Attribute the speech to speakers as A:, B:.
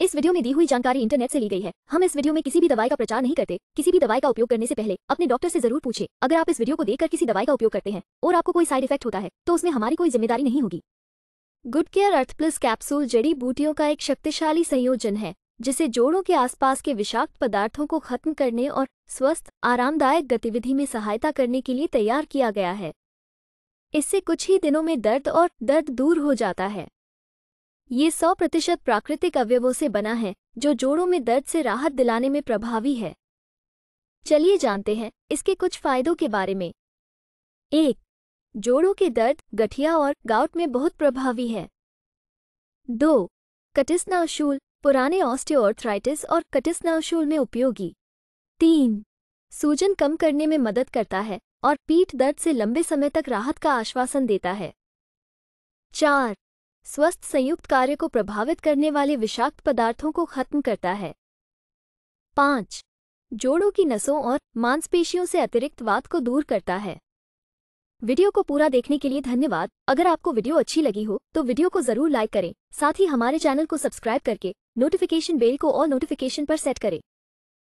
A: इस वीडियो में दी हुई जानकारी इंटरनेट से ली गई है हम इस वीडियो में किसी भी दवाई का प्रचार नहीं करते किसी भी दवाई का उपयोग करने से पहले अपने डॉक्टर से जरूर पूछे अगर आप इस वीडियो को देखकर किसी दवाई का उपयोग करते हैं और आपको कोई साइड इफेक्ट होता है तो उसमें हमारी कोई जिम्मेदारी नहीं होगी good care earth plus capsule जड़ी बूटियों का एक शक्तिशाली संयोजन है जिसे जोड़ों के आसपास के विषाक्त पदार्थों को खत्म करने और स्वस्थ आरामदायक गतिविधि में सहायता करने के लिए तैयार किया गया है इससे कुछ ही दिनों में दर्द और दर्द दूर हो जाता है ये सौ प्रतिशत प्राकृतिक अवयवों से बना है जो जोड़ों में दर्द से राहत दिलाने में प्रभावी है चलिए जानते हैं इसके कुछ फायदों के बारे में एक जोड़ों के दर्द गठिया और गाउट में बहुत प्रभावी है दो कटिस्नाशूल पुराने ऑस्टियोआर्थराइटिस और कटिस्नाशूल में उपयोगी तीन सूजन कम करने में मदद करता है और पीठ दर्द से लंबे समय तक राहत का आश्वासन देता है चार स्वस्थ संयुक्त कार्य को प्रभावित करने वाले विषाक्त पदार्थों को खत्म करता है पाँच जोड़ों की नसों और मांसपेशियों से अतिरिक्त वात को दूर करता है वीडियो को पूरा देखने के लिए धन्यवाद अगर आपको वीडियो अच्छी लगी हो तो वीडियो को जरूर लाइक करें साथ ही हमारे चैनल को सब्सक्राइब करके नोटिफिकेशन बेल को और नोटिफिकेशन पर सेट करें